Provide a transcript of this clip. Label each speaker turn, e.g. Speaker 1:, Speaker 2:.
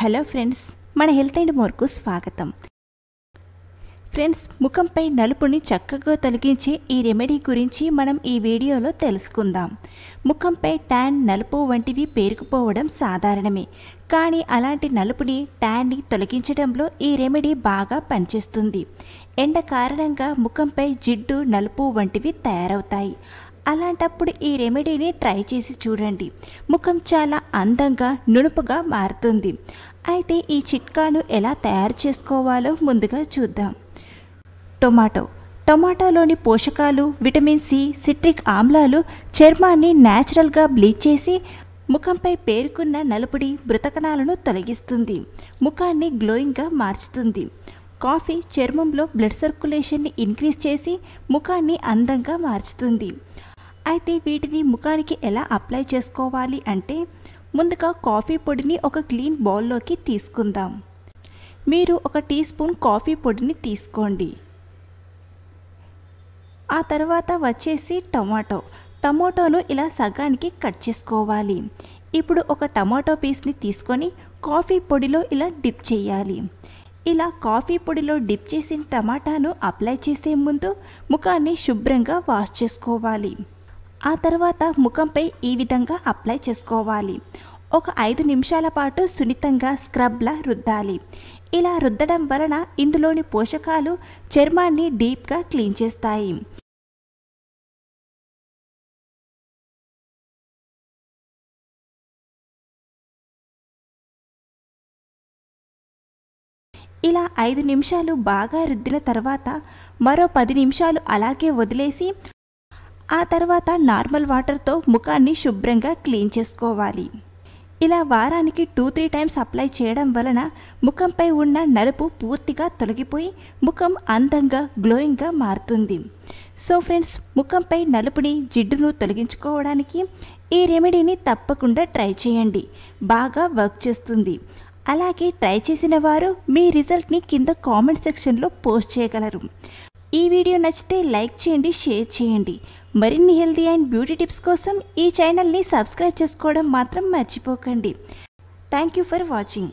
Speaker 1: hello friends మన health and మోర్కు స్వాగతం ఫ్రెండ్స్ ముఖంపై నలుపుని చక్కగా తొలగించే ఈ రెమెడీ గురించి మనం ఈ వీడియోలో తెలుసుకుందాం ముఖంపై ట్యాన్ నలుపు వంటివి పేరుకుపోవడం సాధారణమే కానీ అలాంటి నలుపుని ట్యాన్ని తొలగించడంలో ఈ రెమెడీ బాగా పనిచేస్తుంది ఎండ కారణంగా ముఖంపై జిడ్డు నలుపు వంటివి తయారవుతాయి అలాంటప్పుడు ఈ రెమెడీని ట్రై చేసి చూడండి ముఖం చాలా అందంగా నునుపుగా మారుతుంది అయితే ఈ చిట్కాను ఎలా తయారు చేసుకోవాలో ముందుగా చూద్దాం టొమాటో టొమాటోలోని పోషకాలు విటమిన్ సి సిట్రిక్ ఆమ్లాలు చర్మాన్ని న్యాచురల్గా బ్లీచ్ చేసి ముఖంపై పేరుకున్న నలుపుడి మృతకణాలను తొలగిస్తుంది ముఖాన్ని గ్లోయింగ్గా మార్చుతుంది కాఫీ చర్మంలో బ్లడ్ సర్క్యులేషన్ని ఇంక్రీజ్ చేసి ముఖాన్ని అందంగా మార్చుతుంది అయితే వీటిని ముఖానికి ఎలా అప్లై చేసుకోవాలి అంటే ముందుగా కాఫీ పొడిని ఒక క్లీన్ బౌల్లోకి తీసుకుందాం మీరు ఒక టీ స్పూన్ కాఫీ పొడిని తీసుకోండి ఆ తర్వాత వచ్చేసి టమాటో టమాటోను ఇలా సగానికి కట్ చేసుకోవాలి ఇప్పుడు ఒక టమాటో పీస్ని తీసుకొని కాఫీ పొడిలో ఇలా డిప్ చేయాలి ఇలా కాఫీ పొడిలో డిప్ చేసిన టమాటాను అప్లై చేసే ముందు ముఖాన్ని శుభ్రంగా వాష్ చేసుకోవాలి ఆ తర్వాత ముఖంపై ఈ విధంగా అప్లై చేసుకోవాలి ఒక ఐదు నిమిషాల పాటు సున్నితంగా స్క్రబ్లా రుద్దాలి ఇలా రుద్దడం వలన ఇందులోని పోషకాలు
Speaker 2: చర్మాన్ని డీప్గా క్లీన్ చేస్తాయి ఇలా ఐదు నిమిషాలు బాగా రుద్దిన
Speaker 1: తర్వాత మరో పది నిమిషాలు అలాగే వదిలేసి ఆ తర్వాత నార్మల్ వాటర్తో ముఖాన్ని శుభ్రంగా క్లీన్ చేసుకోవాలి ఇలా వారానికి టూ త్రీ టైమ్స్ అప్లై చేయడం వలన ముఖంపై ఉన్న నలుపు పూర్తిగా తొలగిపోయి ముఖం అందంగా గ్లోయింగ్గా మారుతుంది సో ఫ్రెండ్స్ ముఖంపై నలుపుని జిడ్డును తొలగించుకోవడానికి ఈ రెమెడీని తప్పకుండా ట్రై చేయండి బాగా వర్క్ చేస్తుంది అలాగే ట్రై చేసిన వారు మీ రిజల్ట్ని కింద కామెంట్ సెక్షన్లో పోస్ట్ చేయగలరు ఈ వీడియో నచ్చితే లైక్ చేయండి షేర్ చేయండి మరిన్ని హెల్దీ అండ్ బ్యూటీ టిప్స్ కోసం ఈ ఛానల్ని సబ్స్క్రైబ్ చేసుకోవడం మాత్రం మర్చిపోకండి థ్యాంక్ యూ
Speaker 3: ఫర్
Speaker 2: వాచింగ్